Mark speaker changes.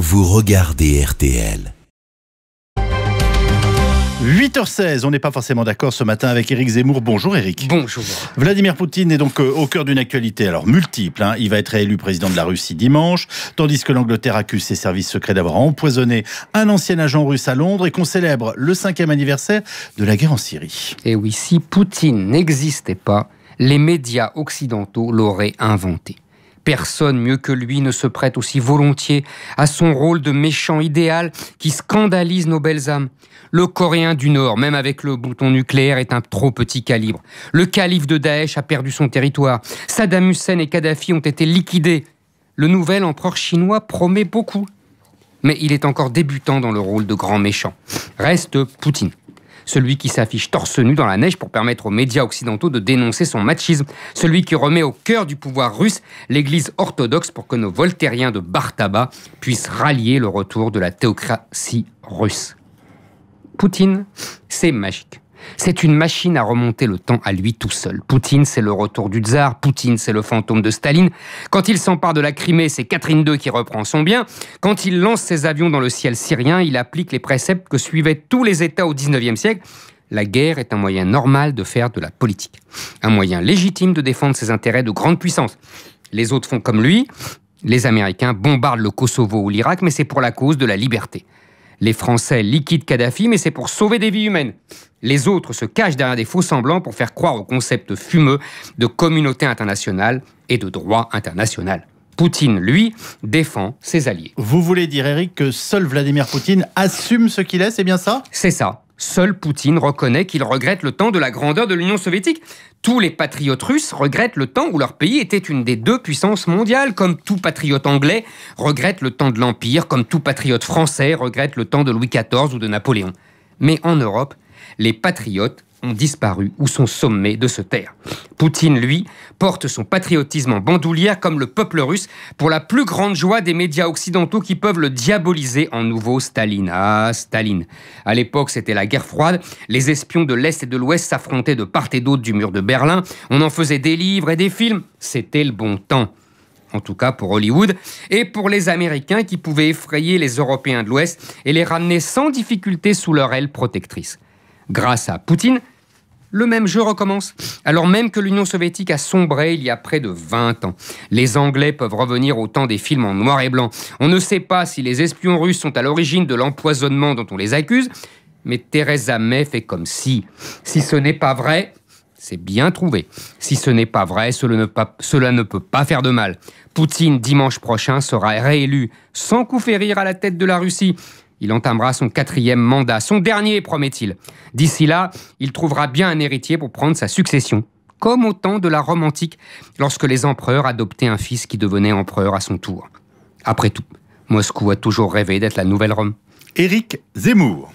Speaker 1: vous regardez RTL. 8h16, on n'est pas forcément d'accord ce matin avec Éric Zemmour. Bonjour Éric. Bonjour. Vladimir Poutine est donc euh, au cœur d'une actualité, alors multiple. Hein. Il va être réélu président de la Russie dimanche, tandis que l'Angleterre accuse ses services secrets d'avoir empoisonné un ancien agent russe à Londres et qu'on célèbre le cinquième anniversaire de la guerre en Syrie. Et eh oui, si Poutine n'existait pas, les médias occidentaux l'auraient inventé. Personne mieux que lui ne se prête aussi volontiers à son rôle de méchant idéal qui scandalise nos belles âmes. Le Coréen du Nord, même avec le bouton nucléaire, est un trop petit calibre. Le calife de Daesh a perdu son territoire. Saddam Hussein et Kadhafi ont été liquidés. Le nouvel empereur chinois promet beaucoup. Mais il est encore débutant dans le rôle de grand méchant. Reste Poutine celui qui s'affiche torse nu dans la neige pour permettre aux médias occidentaux de dénoncer son machisme, celui qui remet au cœur du pouvoir russe l'Église orthodoxe pour que nos voltairiens de Bartaba puissent rallier le retour de la théocratie russe. Poutine, c'est magique. C'est une machine à remonter le temps à lui tout seul. Poutine, c'est le retour du tsar. Poutine, c'est le fantôme de Staline. Quand il s'empare de la Crimée, c'est Catherine II qui reprend son bien. Quand il lance ses avions dans le ciel syrien, il applique les préceptes que suivaient tous les États au XIXe siècle. La guerre est un moyen normal de faire de la politique. Un moyen légitime de défendre ses intérêts de grande puissance. Les autres font comme lui. Les Américains bombardent le Kosovo ou l'Irak, mais c'est pour la cause de la liberté. Les Français liquident Kadhafi, mais c'est pour sauver des vies humaines. Les autres se cachent derrière des faux-semblants pour faire croire au concept fumeux de communauté internationale et de droit international. Poutine, lui, défend ses alliés. Vous voulez dire, Eric, que seul Vladimir Poutine assume ce qu'il est, c'est bien ça C'est ça. Seul Poutine reconnaît qu'il regrette le temps de la grandeur de l'Union soviétique. Tous les patriotes russes regrettent le temps où leur pays était une des deux puissances mondiales, comme tout patriote anglais regrette le temps de l'Empire, comme tout patriote français regrette le temps de Louis XIV ou de Napoléon. Mais en Europe, les patriotes ont disparu ou sont sommés de se taire. Poutine, lui, porte son patriotisme en bandoulière comme le peuple russe pour la plus grande joie des médias occidentaux qui peuvent le diaboliser en nouveau Staline. Ah, Staline. À l'époque, c'était la guerre froide. Les espions de l'Est et de l'Ouest s'affrontaient de part et d'autre du mur de Berlin. On en faisait des livres et des films. C'était le bon temps en tout cas pour Hollywood, et pour les Américains qui pouvaient effrayer les Européens de l'Ouest et les ramener sans difficulté sous leur aile protectrice grâce à Poutine, le même jeu recommence, alors même que l'Union soviétique a sombré il y a près de 20 ans. Les Anglais peuvent revenir au temps des films en noir et blanc. On ne sait pas si les espions russes sont à l'origine de l'empoisonnement dont on les accuse, mais Theresa May fait comme si. Si ce n'est pas vrai, c'est bien trouvé. Si ce n'est pas vrai, cela ne, peut pas faire de mal. Poutine, dimanche prochain, sera réélu sans coup férir à la tête de la Russie. Il entamera son quatrième mandat, son dernier, promet-il. D'ici là, il trouvera bien un héritier pour prendre sa succession, comme au temps de la Rome antique, lorsque les empereurs adoptaient un fils qui devenait empereur à son tour. Après tout, Moscou a toujours rêvé d'être la nouvelle Rome. Éric Zemmour.